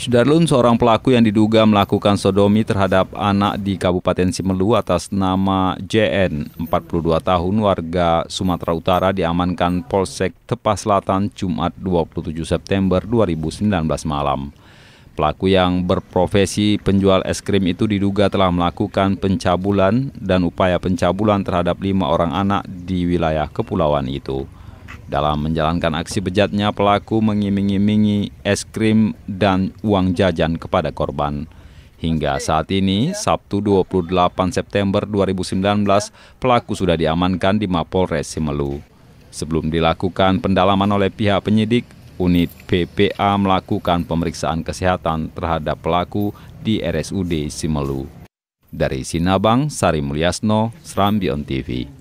Sudarlun seorang pelaku yang diduga melakukan sodomi terhadap anak di Kabupaten Simelu atas nama JN, 42 tahun warga Sumatera Utara diamankan Polsek Tepas Selatan Jumat 27 September 2019 malam. Pelaku yang berprofesi penjual es krim itu diduga telah melakukan pencabulan dan upaya pencabulan terhadap lima orang anak di wilayah kepulauan itu. Dalam menjalankan aksi bejatnya, pelaku mengiming-imingi es krim dan uang jajan kepada korban. Hingga saat ini, Sabtu 28 September 2019, pelaku sudah diamankan di Mapolres Simelu. Sebelum dilakukan pendalaman oleh pihak penyidik, unit PPA melakukan pemeriksaan kesehatan terhadap pelaku di RSUD Simelu. Dari Sinabang, Sari Mulyasno, Serambi On TV.